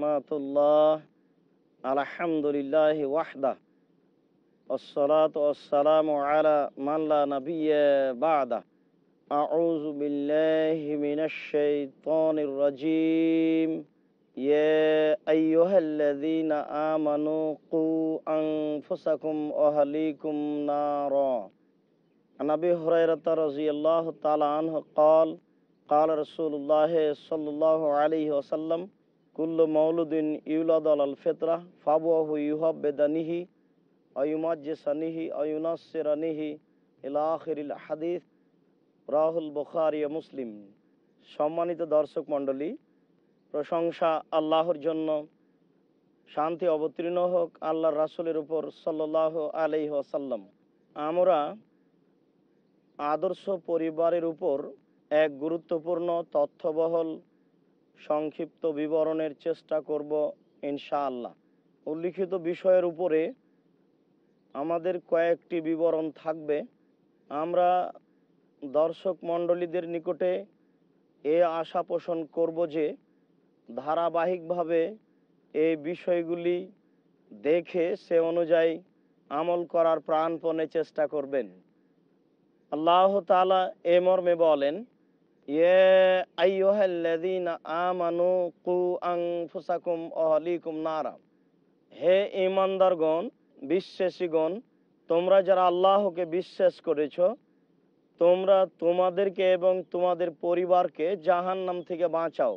الحمد আলহামদুলিল্লাহ ওয়াহদা والصلاة والسلام على من لا نبي بعده أعوذ بالله من الشيطان الرجيم يا أيها الذين آمنوا قوا أنفسكم وأهليكم نارا عن أبي هريرة رضي الله تعالى عنه قال قال رسول الله صلى الله عليه وسلم কুল্লু মৌলুদ্দিন ইউলাদ আল ফেতরা ফাবুয়াহু ইউহাব বেদানিহি অয়ুমাজ্জেসানিহি অয়ুনাসেরানিহি ইলাহিরিল হাদিস রাহুল বখারিয়া মুসলিম সম্মানিত দর্শক মণ্ডলী প্রশংসা আল্লাহর জন্য শান্তি অবতীর্ণ হোক আল্লাহর রাসুলের উপর সাল্লাহ আলি আসাল্লাম আমরা আদর্শ পরিবারের উপর এক গুরুত্বপূর্ণ তথ্যবহল সংক্ষিপ্ত বিবরণের চেষ্টা করব ইনশাআল্লাহ উল্লিখিত বিষয়ের উপরে আমাদের কয়েকটি বিবরণ থাকবে আমরা দর্শক মণ্ডলীদের নিকটে এ আশা পোষণ করব যে ধারাবাহিকভাবে এই বিষয়গুলি দেখে সে অনুযায়ী আমল করার প্রাণপণে চেষ্টা করবেন আল্লাহ তালা এ মর্মে বলেন يا أيها الذين آمنوا قوا أنفسكم أهليكم نارا হে ইমানদারগণ বিশ্বাসীগণ তোমরা যারা আল্লাহকে বিশ্বাস করেছ তোমরা তোমাদেরকে এবং তোমাদের পরিবারকে জাহান নাম থেকে বাঁচাও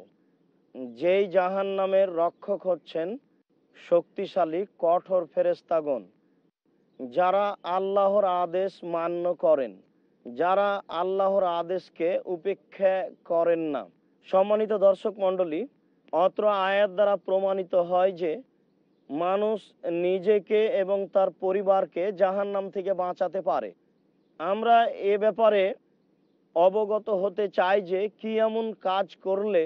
যেই জাহান নামের রক্ষক হচ্ছেন শক্তিশালী কঠোর ফেরেস্তাগণ যারা আল্লাহর আদেশ মান্য করেন যারা আল্লাহর আদেশকে উপেক্ষা করেন না সম্মানিত দর্শক মণ্ডলী অত্র আয়াত দ্বারা প্রমাণিত হয় যে মানুষ নিজেকে এবং তার পরিবারকে জাহান নাম থেকে বাঁচাতে পারে আমরা এ ব্যাপারে অবগত হতে চাই যে কি এমন কাজ করলে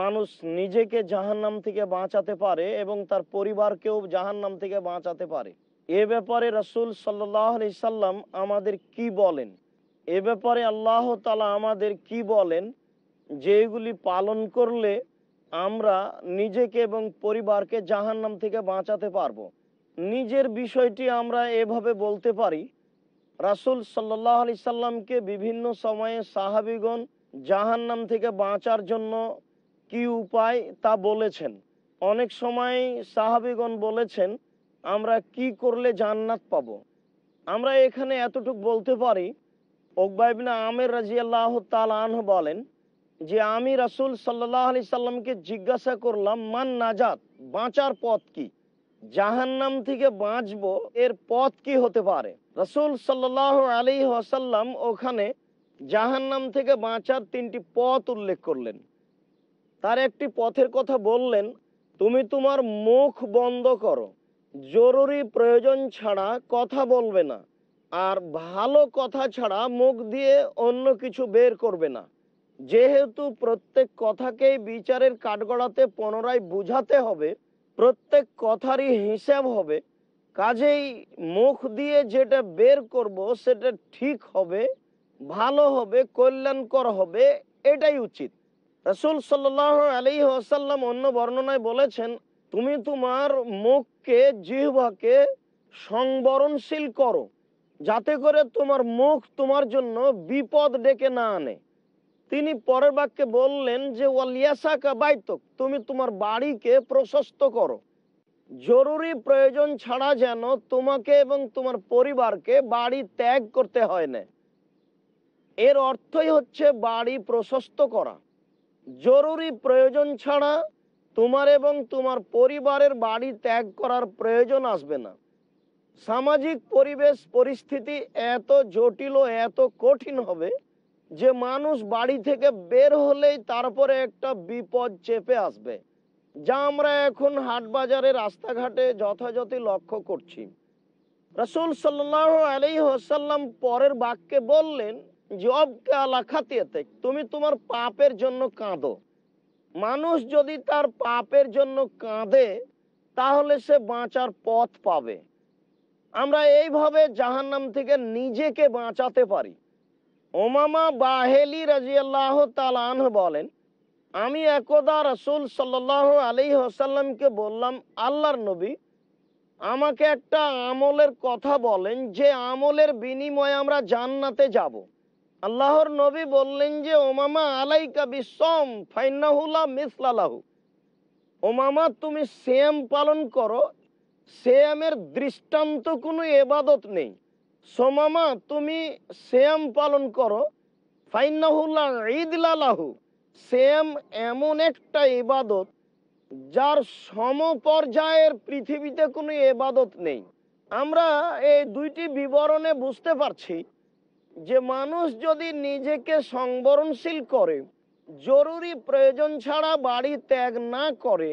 মানুষ নিজেকে জাহান্নাম থেকে বাঁচাতে পারে এবং তার পরিবারকেও জাহান্নাম থেকে বাঁচাতে পারে এ ব্যাপারে রসুল সাল্লাহ সাল্লাম আমাদের কি বলেন এ ব্যাপারে আল্লাহ তালা আমাদের কি বলেন যেগুলি পালন করলে আমরা নিজেকে এবং পরিবারকে জাহান্নাম থেকে বাঁচাতে পারবো নিজের বিষয়টি আমরা এভাবে বলতে পারি রাসুল সাল্লাহ আলি সাল্লামকে বিভিন্ন সময়ে সাহাবিগণ জাহান্নাম থেকে বাঁচার জন্য কি উপায় তা বলেছেন অনেক সময় সাহাবিগণ বলেছেন আমরা কি করলে জান্নাত পাব আমরা এখানে এতটুক বলতে পারি ওকবাইবিন আমের রাজি আল্লাহ তালহ বলেন যে আমি রাসুল সাল্লাহ আলি সাল্লামকে জিজ্ঞাসা করলাম মান নাজাত বাঁচার পথ কি জাহান্নাম থেকে বাঁচবো এর পথ কি হতে পারে রাসুল সাল্লাহ আলী ওয়াসাল্লাম ওখানে জাহান্নাম থেকে বাঁচার তিনটি পথ উল্লেখ করলেন তার একটি পথের কথা বললেন তুমি তোমার মুখ বন্ধ করো জরুরি প্রয়োজন ছাড়া কথা বলবে না আর ভালো কথা ছাড়া মুখ দিয়ে অন্য কিছু বের করবে না যেহেতু প্রত্যেক কথাকেই বিচারের কাঠগড়াতে পুনরায় বুঝাতে হবে প্রত্যেক কথারই হিসাব হবে কাজেই মুখ দিয়ে যেটা বের করব সেটা ঠিক হবে ভালো হবে কল্যাণকর হবে এটাই উচিত রসুল সাল্লাহ আলী আসাল্লাম অন্য বর্ণনায় বলেছেন তুমি তোমার মুখকে জিহ্বাকে সংবরণশীল করো যাতে করে তোমার মুখ তোমার জন্য বিপদ ডেকে না আনে তিনি পরের বাক্যে বললেন যে তুমি তোমার বাড়িকে প্রশস্ত করো জরুরি প্রয়োজন ছাড়া যেন তোমাকে এবং তোমার পরিবারকে বাড়ি ত্যাগ করতে হয় না এর অর্থই হচ্ছে বাড়ি প্রশস্ত করা জরুরি প্রয়োজন ছাড়া তোমার এবং তোমার পরিবারের বাড়ি ত্যাগ করার প্রয়োজন আসবে না সামাজিক পরিবেশ পরিস্থিতি এত জটিল ও এত কঠিন হবে যে মানুষ বাড়ি থেকে বের হলেই তারপরে একটা বিপদ চেপে আসবে যা আমরা এখন হাটবাজারে রাস্তাঘাটে যথাযথ লক্ষ্য করছি রসুল সাল্লাহ আলি হোসাল্লাম পরের বাক্যে বললেন জব কালা খাতিয়াতে তুমি তোমার পাপের জন্য কাঁদো মানুষ যদি তার পাপের জন্য কাঁদে তাহলে সে বাঁচার পথ পাবে আমরা এইভাবে জাহান্নাম থেকে নিজেকে বাঁচাতে পারি ওমামা বাহেলি রাজিয়াল্লাহ তালান বলেন আমি একদা রসুল সাল্লাহ আলী হোসাল্লামকে বললাম আল্লাহর নবী আমাকে একটা আমলের কথা বলেন যে আমলের বিনিময়ে আমরা জান্নাতে যাব। আল্লাহর নবী বললেন যে ওমামা আলাইকা বিশ্বম ফাইনাহুলা মিসলালাহু ওমামা তুমি শ্যাম পালন করো শ্যামের দৃষ্টান্ত কোনো এবাদত নেই সোমামা তুমি শ্যাম পালন করো ঈদ ঈদলালাহু শ্যাম এমন একটা ইবাদত যার সমপর্যায়ের পৃথিবীতে কোনো এবাদত নেই আমরা এই দুইটি বিবরণে বুঝতে পারছি যে মানুষ যদি নিজেকে সংবরণশীল করে জরুরি প্রয়োজন ছাড়া বাড়ি ত্যাগ না করে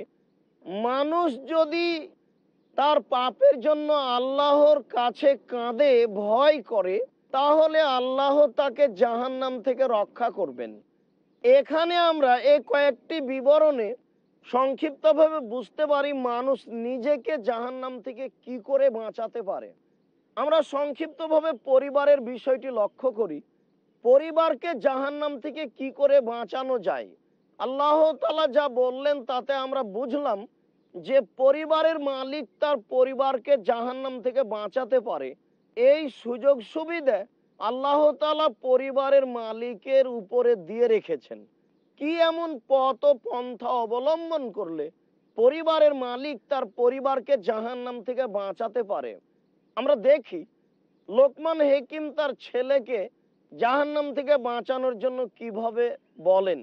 মানুষ যদি তার পাপের জন্য আল্লাহর কাছে কাঁদে ভয় করে তাহলে আল্লাহ তাকে জাহান্নাম থেকে রক্ষা করবেন এখানে আমরা এ কয়েকটি বিবরণে সংক্ষিপ্তভাবে বুঝতে পারি মানুষ নিজেকে জাহান্নাম থেকে কি করে বাঁচাতে পারে আমরা সংক্ষিপ্তভাবে পরিবারের বিষয়টি লক্ষ্য করি পরিবারকে জাহান্নাম থেকে কি করে বাঁচানো যায় আল্লাহ তালা যা বললেন তাতে আমরা বুঝলাম যে পরিবারের মালিক তার পরিবারকে জাহান্নাম থেকে বাঁচাতে পারে এই সুযোগ সুবিধা আল্লাহ তালা পরিবারের মালিকের উপরে দিয়ে রেখেছেন কি এমন পথ ও পন্থা অবলম্বন করলে পরিবারের মালিক তার পরিবারকে জাহান্নাম থেকে বাঁচাতে পারে আমরা দেখি লোকমান হেকিম তার ছেলেকে জাহান্নাম থেকে বাঁচানোর জন্য কিভাবে বলেন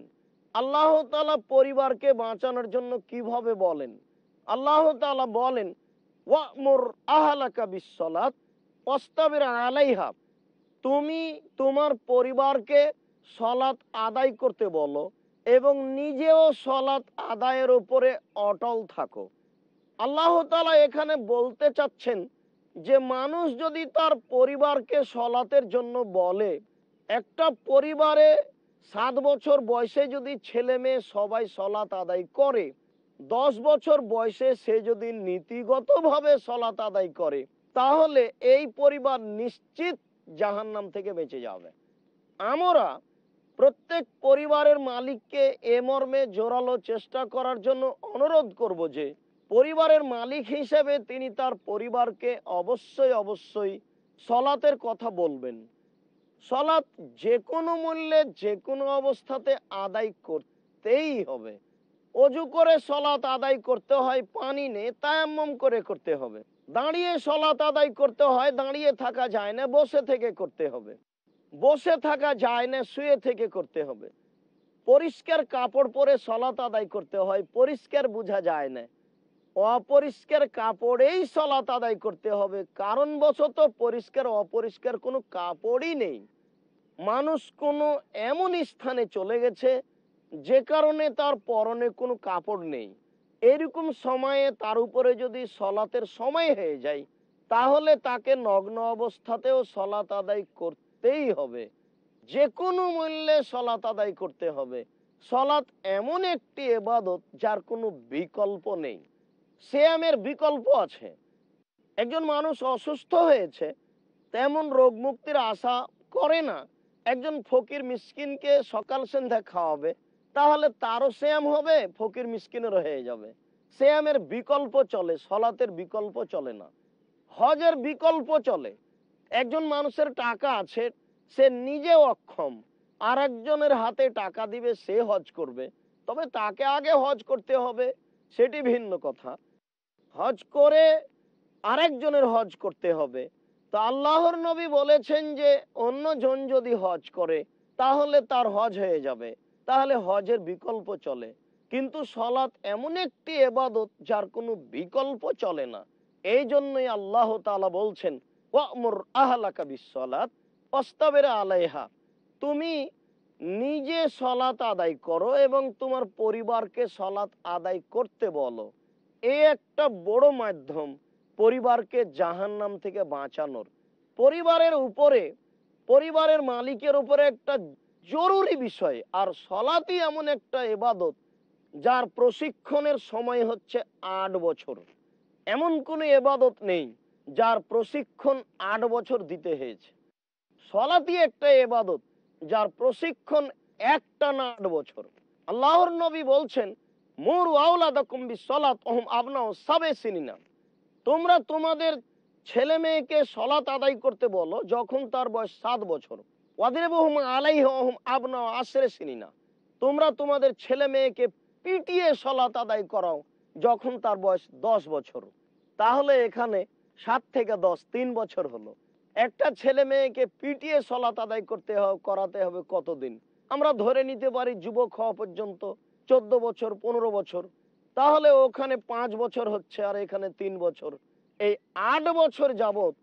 আল্লাহ তালা পরিবারকে বাঁচানোর জন্য কিভাবে বলেন আল্লাহ তালা বলেন আলাইহা তুমি তোমার পরিবারকে সলাৎ আদায় করতে বলো এবং নিজেও সলাৎ আদায়ের উপরে অটল থাকো আল্লাহ তালা এখানে বলতে চাচ্ছেন যে মানুষ যদি তার পরিবারকে সলাতের জন্য বলে একটা পরিবারে সাত বছর বয়সে যদি ছেলে মেয়ে সবাই সলাৎ আদায় করে দশ বছর বয়সে সে যদি নীতিগতভাবে সলাত আদায় করে তাহলে এই পরিবার নিশ্চিত জাহান্নাম থেকে বেঁচে যাবে আমরা প্রত্যেক পরিবারের মালিককে এ মর্মে জোরালো চেষ্টা করার জন্য অনুরোধ করব যে পরিবারের মালিক হিসেবে তিনি তার পরিবারকে অবশ্যই অবশ্যই সলাতের কথা বলবেন সলাৎ যে কোনো মূল্যে যে কোনো অবস্থাতে আদায় করতেই হবে অজু করে সলাত আদায় করতে হয় পানি নেই তায়াম্মম করে করতে হবে দাঁড়িয়ে সলাত আদায় করতে হয় দাঁড়িয়ে থাকা যায় না বসে থেকে করতে হবে বসে থাকা যায় না শুয়ে থেকে করতে হবে পরিষ্কার কাপড় পরে সলাত আদায় করতে হয় পরিষ্কার বোঝা যায় না অপরিষ্কার কাপড়েই সলাত আদায় করতে হবে কারণ বশত পরিষ্কার অপরিষ্কার কোনো কাপড়ই নেই মানুষ কোনো এমন স্থানে চলে গেছে যে কারণে তার পরনে কোনো কাপড় নেই এরকম সময়ে তার উপরে যদি সলাতের সময় হয়ে যায় তাহলে তাকে নগ্ন অবস্থাতেও সলাত আদায় করতেই হবে যে কোনো মূল্যে সলাত আদায় করতে হবে সলাত এমন একটি এবাদত যার কোনো বিকল্প নেই আমের বিকল্প আছে একজন মানুষ অসুস্থ হয়েছে তেমন রোগ মুক্তির আশা করে না একজন ফকির মিসকিনকে সকাল সন্ধ্যা খাওয়াবে তাহলে তারও শ্যাম হবে ফকির মিসকিনেরও হয়ে যাবে শ্যামের বিকল্প চলে সলাতের বিকল্প চলে না হজের বিকল্প চলে একজন মানুষের টাকা আছে সে নিজে অক্ষম আর একজনের হাতে টাকা দিবে সে হজ করবে তবে তাকে আগে হজ করতে হবে সেটি ভিন্ন কথা হজ করে আরেকজনের হজ করতে হবে তো আল্লাহর নবী বলেছেন যে অন্যজন যদি হজ করে তাহলে তার হজ হয়ে যাবে তাহলে হজের বিকল্প চলে কিন্তু সলাৎ এমন একটি এবাদত যার কোনো বিকল্প চলে না এই জন্যই আল্লাহ তালা বলছেন আলাইহা তুমি নিজে সলাৎ আদায় করো এবং তোমার পরিবারকে সলাৎ আদায় করতে বলো এ একটা বড় মাধ্যম পরিবারকে জাহান নাম থেকে বাঁচানোর পরিবারের উপরে পরিবারের মালিকের উপরে একটা জরুরি বিষয় আর সলাতি এমন একটা এবাদত যার প্রশিক্ষণের সময় হচ্ছে আট বছর এমন কোনো এবাদত নেই যার প্রশিক্ষণ আট বছর দিতে হয়েছে সলাতি একটা এবাদত যার প্রশিক্ষণ একটা না আট বছর আল্লাহর নবী বলছেন মোর দকম্বি সলাত অহম আপনাও সাবে সিনিনা তোমরা তোমাদের ছেলে মেয়েকে সলাত আদায় করতে বলো যখন তার বয়স সাত বছর তোমরা তোমাদের ছেলে মেয়েকে পিটিয়ে সলাত আদায় করাও যখন তার বয়স দশ বছর তাহলে এখানে সাত থেকে দশ তিন বছর হলো একটা ছেলে মেয়েকে পিটিয়ে সলাত আদায় করতে হবে করাতে হবে কতদিন আমরা ধরে নিতে পারি যুবক হওয়া পর্যন্ত চোদ্দ বছর পনেরো বছর তাহলে ওখানে পাঁচ বছর হচ্ছে আর এখানে তিন বছর এই আট বছর যাবত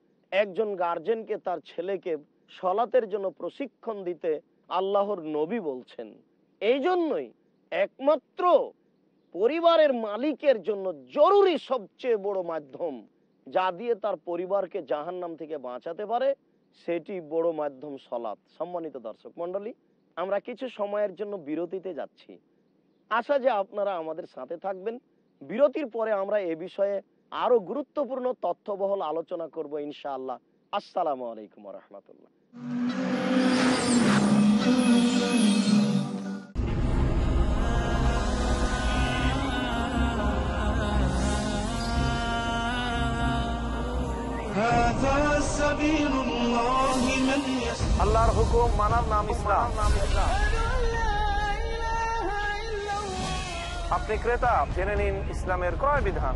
একজন গার্জেনকে তার ছেলেকে সলাতের জন্য প্রশিক্ষণ দিতে আল্লাহর নবী বলছেন এই জন্যই একমাত্র পরিবারের মালিকের জন্য জরুরি সবচেয়ে বড় মাধ্যম যা দিয়ে তার পরিবারকে জাহান নাম থেকে বাঁচাতে পারে সেটি বড় মাধ্যম সলাৎ সম্মানিত দর্শক মন্ডলী আমরা কিছু সময়ের জন্য বিরতিতে যাচ্ছি আশা যে আপনারা আমাদের সাথে থাকবেন বিরতির পরে আমরা এ বিষয়ে আরো গুরুত্বপূর্ণ তথ্যবহল আলোচনা করব ইনশাআল্লাহ আসসালামু আলাইকুম রহমতুল্লাহ আল্লাহর হুকুম মানার নাম ইসলাম আপনি ক্রেতা জেনে নিন ইসলামের ক্রয় বিধান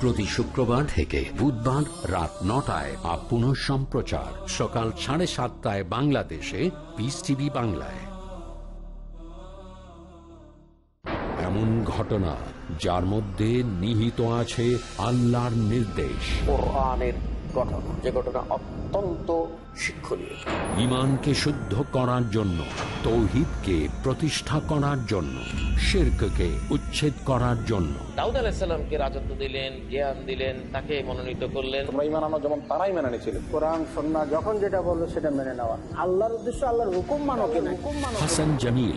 প্রতি শুক্রবার থেকে বুধবার রাত নটায় আর পুনঃ সম্প্রচার সকাল সাড়ে সাতটায় বাংলাদেশে পিস টিভি বাংলায় এমন ঘটনা যার মধ্যে নিহিত আছে আল্লাহর নির্দেশ ঘটনা যে ঘটনা অত্যন্ত শিক্ষণীয় ইমানকে শুদ্ধ করার জন্য তৌহিদকে প্রতিষ্ঠা করার জন্য শিরককে উচ্ছেদ করার জন্য দাউদ আলাহিসাল্লামকে রাজত্ব দিলেন জ্ঞান দিলেন তাকে মনোনীত করলেন তোমরা ইমান আনো যেমন তারাই মেনে নিয়েছিলেন কোরআন সন্না যখন যেটা বললো সেটা মেনে নেওয়া আল্লাহর উদ্দেশ্য আল্লাহর হুকুম মানো কিনা হাসান জামিল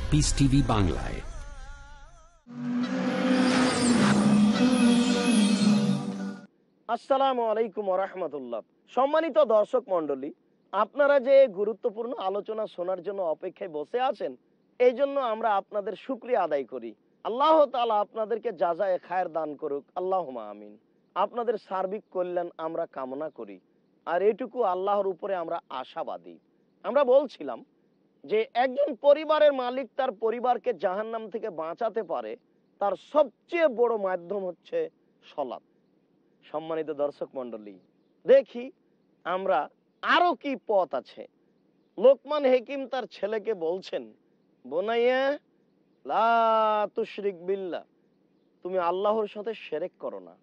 পিস টিভি বাংলায় আসসালামু আলাইকুম রহমতুল্লাহ সম্মানিত দর্শক মন্ডলী আপনারা যে গুরুত্বপূর্ণ আলোচনা শোনার জন্য অপেক্ষায় বসে আছেন এই জন্য আমরা আপনাদের সুক্রিয়া আদায় করি আল্লাহ তালা আপনাদেরকে যা যা খায়ের দান করুক আল্লাহ আমিন আপনাদের সার্বিক কল্যাণ আমরা কামনা করি আর এটুকু আল্লাহর উপরে আমরা আশাবাদী আমরা বলছিলাম যে একজন পরিবারের মালিক তার পরিবারকে জাহান নাম থেকে বাঁচাতে পারে তার সবচেয়ে বড় মাধ্যম হচ্ছে সলাপ সম্মানিত দর্শক মন্ডলী দেখি আমরা আরো কি পথ আছে লোকমান হেকিম তার ছেলেকে বলছেন বোনাইয়া তুশরিক বিল্লা তুমি আল্লাহর সাথে সেরেক করো না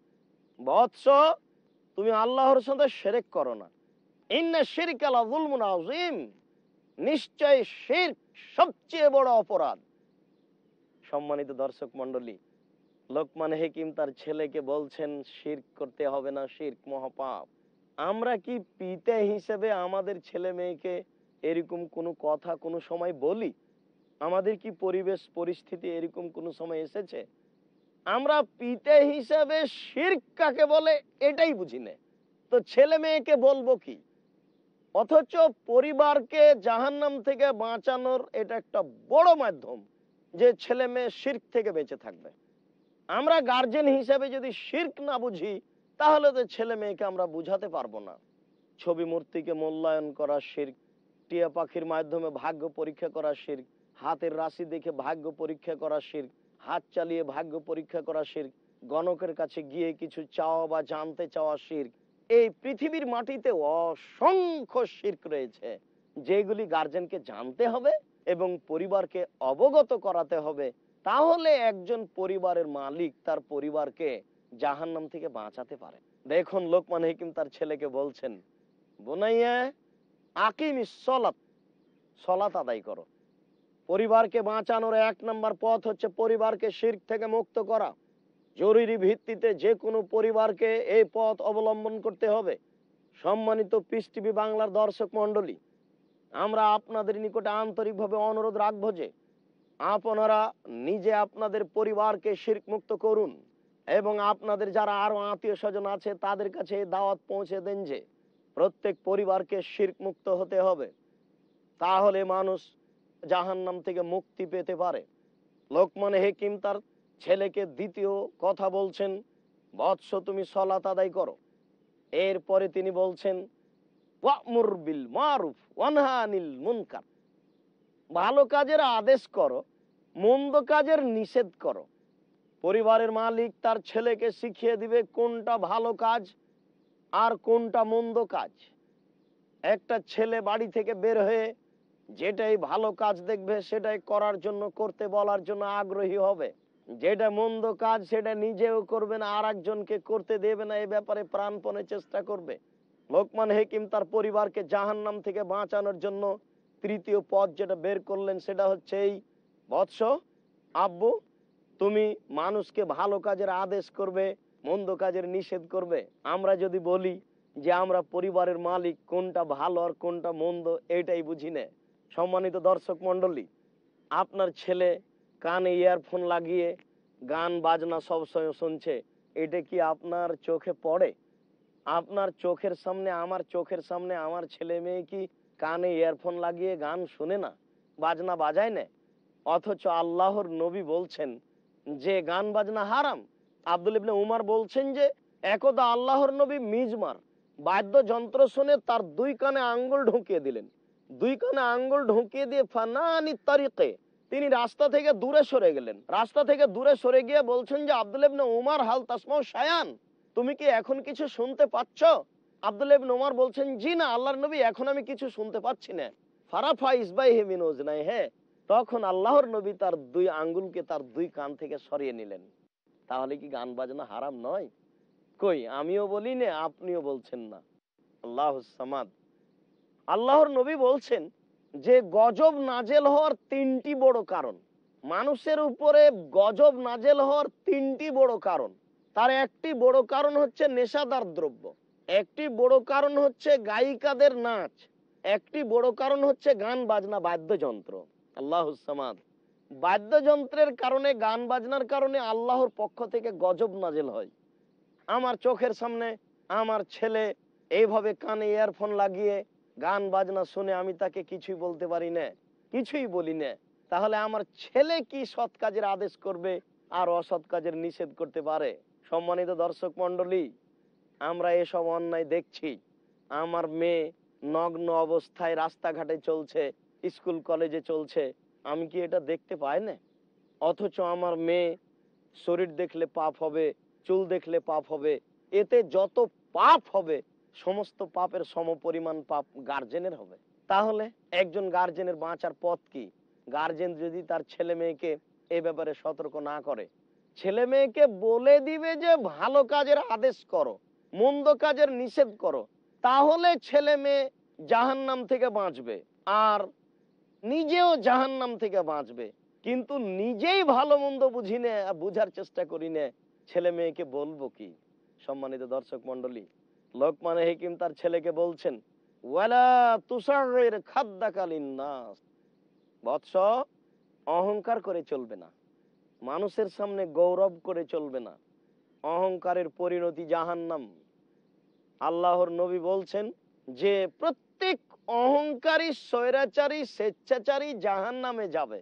বৎস তুমি আল্লাহর সাথে সেরেক করো না ইন্না শিরিক জুলমুন আজিম নিশ্চয় শির সবচেয়ে বড় অপরাধ সম্মানিত দর্শক মন্ডলী লোকমান হেকিম তার ছেলেকে বলছেন শির করতে হবে না শির্ক মহাপাপ আমরা কি পিতে হিসেবে আমাদের ছেলে মেয়েকে এরকম কোনো কথা কোনো সময় বলি আমাদের কি পরিবেশ পরিস্থিতি এরকম কোনো সময় এসেছে আমরা পিতে হিসাবে শির কাকে বলে এটাই বুঝি না তো ছেলে মেয়েকে বলবো কি অথচ পরিবারকে জাহান্নাম থেকে বাঁচানোর এটা একটা বড় মাধ্যম যে ছেলে মেয়ে শির্ক থেকে বেঁচে থাকবে আমরা গার্জেন হিসেবে যদি শির্ক না বুঝি তাহলে তো ছেলে মেয়েকে আমরা বুঝাতে পারবো না ছবি মূর্তিকে মূল্যায়ন করা শির্ক টিয়া পাখির মাধ্যমে ভাগ্য পরীক্ষা করা শির্ক হাতের রাশি দেখে ভাগ্য পরীক্ষা করা শির্ক হাত চালিয়ে ভাগ্য পরীক্ষা করা শির্ক গণকের কাছে গিয়ে কিছু চাওয়া বা জানতে চাওয়া শির্ক এই পৃথিবীর মাটিতে অসংখ্য শির্ক রয়েছে যেগুলি গার্জেনকে জানতে হবে এবং পরিবারকে অবগত করাতে হবে তাহলে একজন পরিবারের মালিক তার পরিবারকে জাহান নাম থেকে বাঁচাতে পারে দেখুন লোকমান হিকিম তার ছেলেকে বলছেন বোনাইয়া আকিম সলাত সলাত আদায় করো পরিবারকে বাঁচানোর এক নম্বর পথ হচ্ছে পরিবারকে শির্ক থেকে মুক্ত করা জরুরি ভিত্তিতে যে কোনো পরিবারকে এই পথ অবলম্বন করতে হবে সম্মানিত পিস টিভি বাংলার দর্শক মন্ডলী আমরা আপনাদের নিকটে আন্তরিকভাবে অনুরোধ রাখব যে আপনারা নিজে আপনাদের পরিবারকে শির্ক করুন এবং আপনাদের যারা আরও আত্মীয় স্বজন আছে তাদের কাছে দাওয়াত পৌঁছে দেন যে প্রত্যেক পরিবারকে শির্ক হতে হবে তাহলে মানুষ জাহান্নাম থেকে মুক্তি পেতে পারে লোকমান হেকিম তার ছেলেকে দ্বিতীয় কথা বলছেন বৎস তুমি সলাত আদায় করো এরপরে তিনি বলছেন মারুফ মুনকার ভালো কাজের আদেশ করো মন্দ কাজের নিষেধ করো পরিবারের মালিক তার ছেলেকে শিখিয়ে দিবে কোনটা ভালো কাজ আর কোনটা মন্দ কাজ একটা ছেলে বাড়ি থেকে বের হয়ে যেটাই ভালো কাজ দেখবে সেটাই করার জন্য করতে বলার জন্য আগ্রহী হবে যেটা মন্দ কাজ সেটা নিজেও করবে না আর একজনকে করতে দেবে না এ ব্যাপারে প্রাণপণে চেষ্টা করবে লোকমান হেকিম তার পরিবারকে জাহান নাম থেকে বাঁচানোর জন্য তৃতীয় পথ যেটা বের করলেন সেটা হচ্ছে এই বৎস আব্বু তুমি মানুষকে ভালো কাজের আদেশ করবে মন্দ কাজের নিষেধ করবে আমরা যদি বলি যে আমরা পরিবারের মালিক কোনটা ভালো আর কোনটা মন্দ এটাই বুঝি না সম্মানিত দর্শক মন্ডলী আপনার ছেলে কানে ইয়ারফোন লাগিয়ে গান বাজনা সব সময় শুনছে এটা কি আপনার চোখে পড়ে আপনার চোখের সামনে আমার চোখের সামনে আমার ছেলে মেয়ে কি কানে ইয়ারফোন লাগিয়ে গান শুনে না বাজনা বাজায় না অথচ আল্লাহর নবী বলছেন যে গান বাজনা হারাম আব্দুল ইবনে উমার বলছেন যে একদা আল্লাহর নবী মিজমার বাদ্যযন্ত্র শুনে তার দুই কানে আঙ্গুল ঢুকিয়ে দিলেন দুই কানে আঙ্গুল ঢুকিয়ে দিয়ে ফানানি তারিখে তিনি রাস্তা থেকে দূরে সরে গেলেন রাস্তা থেকে দূরে সরে গিয়ে বলছেন যে আব্দুল উমার হাল তাসমাও সায়ান তুমি কি এখন কিছু শুনতে পাচ্ছ আব্দুল উমার বলছেন জি না আল্লাহ নবী এখন আমি কিছু শুনতে পাচ্ছি না ফারাফা ইসবাই হেমিনোজ নাই হ্যাঁ তখন আল্লাহর নবী তার দুই আঙ্গুলকে তার দুই কান থেকে সরিয়ে নিলেন তাহলে কি গান বাজনা হারাম নয় কই আমিও বলি না আপনিও বলছেন না আল্লাহ সামাদ আল্লাহর নবী বলছেন যে গজব নাজেল হওয়ার তিনটি বড় কারণ মানুষের উপরে গজব নাজেল হওয়ার তিনটি বড় কারণ তার একটি বড় কারণ হচ্ছে নেশাদার দ্রব্য একটি বড় কারণ হচ্ছে গায়িকাদের নাচ একটি বড় কারণ হচ্ছে গান বাজনা বাদ্যযন্ত্র আল্লাহসামাদ বাদ্যযন্ত্রের কারণে গান বাজনার কারণে আল্লাহর পক্ষ থেকে গজব নাজেল হয় আমার চোখের সামনে আমার ছেলে এইভাবে কানে ইয়ারফোন লাগিয়ে গান বাজনা শুনে আমি তাকে কিছুই বলতে পারি না কিছুই বলি না তাহলে আমার ছেলে কি সৎ কাজের আদেশ করবে আর অসৎ কাজের নিষেধ করতে পারে সম্মানিত দর্শক মন্ডলী আমরা এসব অন্যায় দেখছি আমার মেয়ে নগ্ন অবস্থায় রাস্তাঘাটে চলছে স্কুল কলেজে চলছে আমি কি এটা দেখতে পাই না অথচ আমার মেয়ে শরীর দেখলে পাপ হবে চুল দেখলে পাপ হবে এতে যত পাপ হবে সমস্ত পাপের পরিমাণ পাপ গার্জেনের হবে তাহলে একজন গার্জেনের বাঁচার পথ কি গার্জেন যদি তার ছেলে মেয়েকে এ ব্যাপারে সতর্ক না করে ছেলে মেয়েকে বলে দিবে যে ভালো কাজের আদেশ করো মন্দ কাজের নিষেধ করো তাহলে ছেলে মেয়ে জাহান নাম থেকে বাঁচবে আর নিজেও জাহান নাম থেকে বাঁচবে কিন্তু নিজেই ভালো মন্দ বুঝি নে বুঝার চেষ্টা করি নে ছেলে মেয়েকে বলবো কি সম্মানিত দর্শক মন্ডলী লোকমানে হেকিম তার ছেলেকে বলছেন বৎস অহংকার করে চলবে না মানুষের সামনে গৌরব করে চলবে না অহংকারের পরিণতি জাহান্নাম আল্লাহর নবী বলছেন যে প্রত্যেক অহংকারী স্বৈরাচারী স্বেচ্ছাচারী জাহান নামে যাবে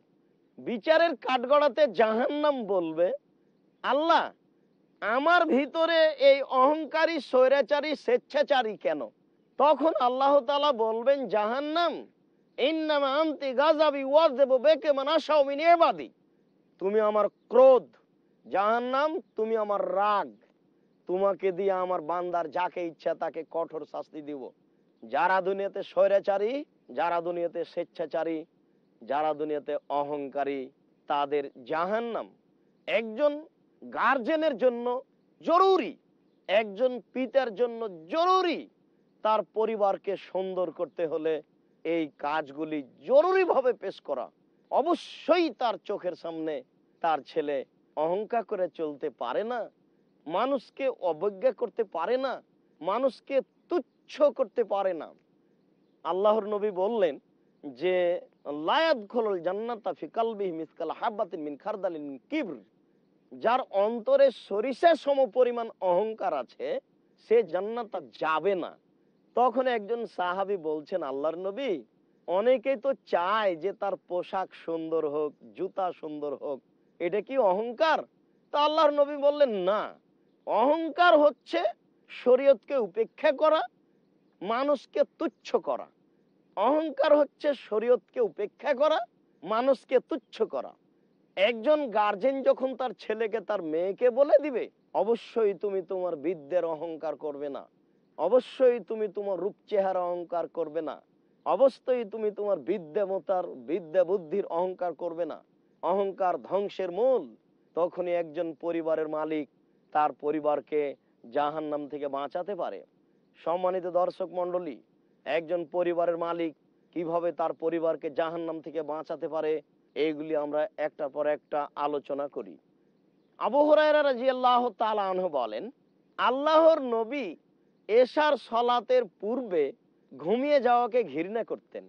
বিচারের কাঠগড়াতে জাহান্নাম বলবে আল্লাহ আমার ভিতরে এই অহংকারী স্বৈরাচারী স্বেচ্ছাচারী কেন তখন আল্লাহ তালা বলবেন জাহান্নাম তুমি আমার ক্রোধ জাহান্নাম তুমি আমার রাগ তোমাকে দিয়ে আমার বান্দার যাকে ইচ্ছা তাকে কঠোর শাস্তি দিব যারা দুনিয়াতে স্বৈরাচারী যারা দুনিয়াতে স্বেচ্ছাচারী যারা দুনিয়াতে অহংকারী তাদের জাহান্নাম একজন গার্জেনের জন্য জরুরি একজন পিতার জন্য জরুরি তার পরিবারকে সুন্দর করতে হলে এই কাজগুলি জরুরিভাবে পেশ করা অবশ্যই তার চোখের সামনে তার ছেলে অহংকার করে চলতে পারে না মানুষকে অবজ্ঞা করতে পারে না মানুষকে তুচ্ছ করতে পারে না আল্লাহর নবী বললেন যে লায়াত খোল জান্নাতা ফিকালবিহ মিসকাল হাব্বাতিন মিন খারদালিন কিবর যার অন্তরে সরিষা সম পরিমাণ অহংকার আছে সে জান্নাত যাবে না তখন একজন সাহাবি বলছেন আল্লাহর নবী অনেকেই তো চায় যে তার পোশাক সুন্দর হোক জুতা সুন্দর হোক এটা কি অহংকার তা আল্লাহর নবী বললেন না অহংকার হচ্ছে শরীয়তকে উপেক্ষা করা মানুষকে তুচ্ছ করা অহংকার হচ্ছে শরীয়তকে উপেক্ষা করা মানুষকে তুচ্ছ করা একজন গার্জেন যখন তার ছেলেকে তার মেয়েকে বলে দিবে অবশ্যই তুমি তোমার বিদ্যের অহংকার করবে না অবশ্যই তুমি তোমার রূপ চেহারা অহংকার করবে না অবশ্যই তুমি তোমার বিদ্যামতার বিদ্যা বুদ্ধির অহংকার করবে না অহংকার ধ্বংসের মূল তখনই একজন পরিবারের মালিক তার পরিবারকে জাহান নাম থেকে বাঁচাতে পারে সম্মানিত দর্শক মন্ডলী একজন পরিবারের মালিক কিভাবে তার পরিবারকে জাহান নাম থেকে বাঁচাতে পারে এইগুলি আমরা একটা পর একটা আলোচনা করি আবহরাহ তালাহ বলেন আল্লাহর নবী এশার সলাতের পূর্বে ঘুমিয়ে যাওয়াকে ঘৃণা করতেন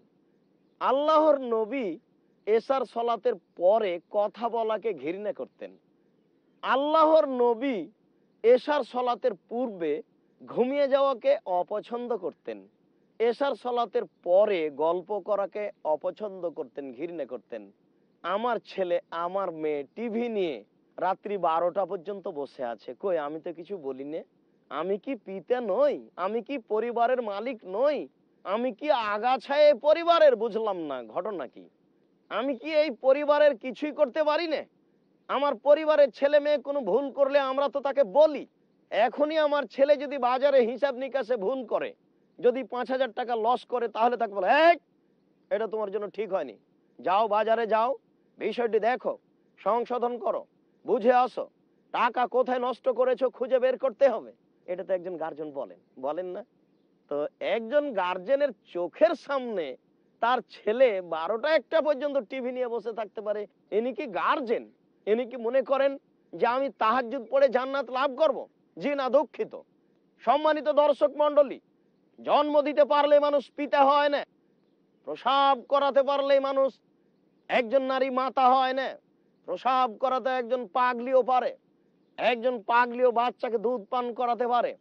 আল্লাহর নবী এশার সলাতের পরে কথা বলাকে ঘৃণা করতেন আল্লাহর নবী এশার সলাতের পূর্বে ঘুমিয়ে যাওয়াকে অপছন্দ করতেন এশার সলাতের পরে গল্প করাকে অপছন্দ করতেন ঘৃণা করতেন আমার ছেলে আমার মেয়ে টিভি নিয়ে রাত্রি বারোটা পর্যন্ত বসে আছে কই আমি তো কিছু বলি নে আমি কি পিতা নই আমি কি পরিবারের মালিক নই আমি কি এই পরিবারের বুঝলাম না ঘটনা কি আমি কি এই পরিবারের কিছুই করতে পারি না আমার পরিবারের ছেলে মেয়ে কোনো ভুল করলে আমরা তো তাকে বলি এখনই আমার ছেলে যদি বাজারে হিসাব নিকাশে ভুল করে যদি পাঁচ হাজার টাকা লস করে তাহলে তাকে বলে এটা তোমার জন্য ঠিক হয়নি যাও বাজারে যাও বিষয়টি দেখো সংশোধন করো বুঝে আসো টাকা কোথায় নষ্ট করেছো খুঁজে বের করতে হবে এটা তো একজন গার্জেন বলেন বলেন না তো একজন গার্জেনের চোখের সামনে তার ছেলে বারোটা একটা পর্যন্ত টিভি নিয়ে বসে থাকতে পারে ইনি কি গার্জেন ইনি কি মনে করেন যে আমি তাহাজুদ পড়ে জান্নাত লাভ করব। জি না দুঃখিত সম্মানিত দর্শক মন্ডলী জন্ম দিতে পারলে মানুষ পিতা হয় না প্রসাব করাতে পারলে মানুষ একজন নারী মাতা হয় না প্রসাব করাতে একজন পাগলিও পারে একজন পাগলিও বাচ্চাকে দুধ পান করাতে পারে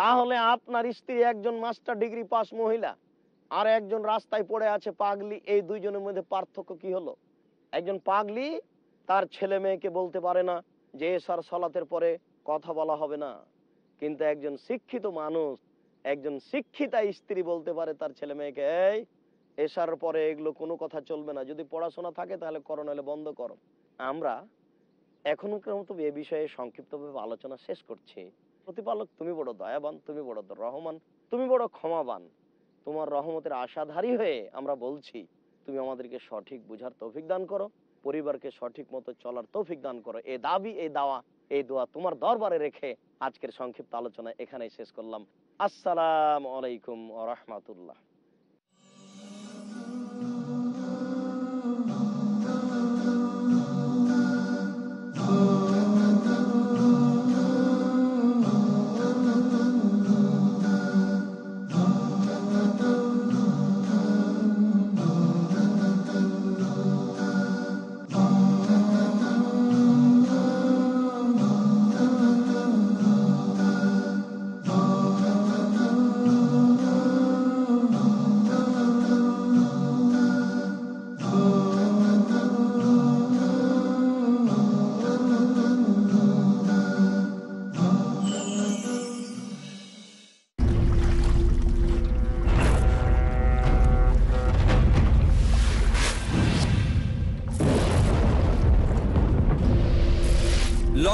তাহলে আপনার স্ত্রী একজন মাস্টার ডিগ্রি পাস মহিলা আর একজন রাস্তায় পড়ে আছে পাগলি এই দুইজনের মধ্যে পার্থক্য কি হলো একজন পাগলি তার ছেলে মেয়েকে বলতে পারে না যে সার সলাতের পরে কথা বলা হবে না কিন্তু একজন শিক্ষিত মানুষ একজন শিক্ষিতা স্ত্রী বলতে পারে তার ছেলে মেয়েকে এই এসার পরে এগুলো কোনো কথা চলবে না যদি পড়াশোনা থাকে তাহলে করো নাহলে বন্ধ করো আমরা এখনকার মতো এ বিষয়ে সংক্ষিপ্তভাবে আলোচনা শেষ করছি প্রতিপালক তুমি বড় দয়াবান তুমি বড় রহমান তুমি বড় ক্ষমাবান তোমার রহমতের আশাধারী হয়ে আমরা বলছি তুমি আমাদেরকে সঠিক বুঝার তৌফিক দান করো পরিবারকে সঠিক মতো চলার তৌফিক দান করো এ দাবি এই দাওয়া এই দোয়া তোমার দরবারে রেখে আজকের সংক্ষিপ্ত আলোচনা এখানেই শেষ করলাম আসসালাম আলাইকুম রহমাতুল্লাহ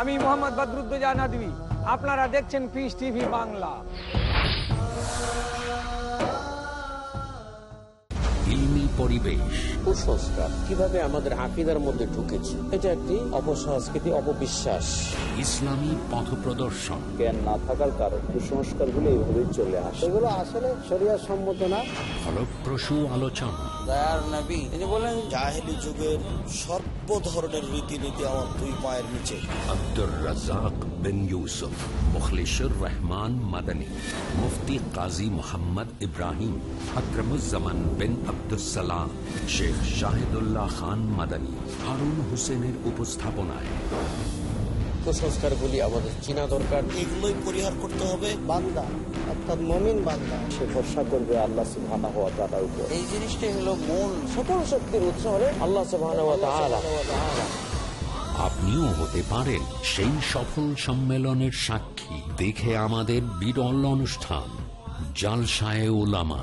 আমি মোহাম্মদ বদরুদ্দোজা নদী আপনারা দেখছেন পিস টিভি বাংলা পরিবেশ কুসংস্কার কিভাবে আমাদের আকিদার মধ্যে ঢুকেছে এটা একটি অপসংস্কৃতি অপবিশ্বাস ইসলামী পথ প্রদর্শন জ্ঞান না থাকার কারণে কুসংস্কার গুলো এইভাবেই চলে আসে এগুলো আসলে শরিয়া সম্মত না ফলপ্রসূ আলোচনা তিনি যুগের সর্ব ধরনের রীতিনীতি আমার দুই আব্দুর রাজাক বিন ইউসুফ মুখলিসুর রহমান মাদানী মুফতি কাজী মোহাম্মদ ইব্রাহিম আক্রমুজ্জামান বিন আব্দুল সালাম শেখ শাহিদুল্লাহ খান মাদানী হারুন হোসেনের উপস্থাপনায় আমাদের দরকার পরিহার করতে হবে বান্দা অর্থাৎ বান্দা সে ভরসা করবে এই হলো আপনিও হতে পারেন সেই সফল সম্মেলনের সাক্ষী দেখে আমাদের বিরল অনুষ্ঠান জালসায় ওলামা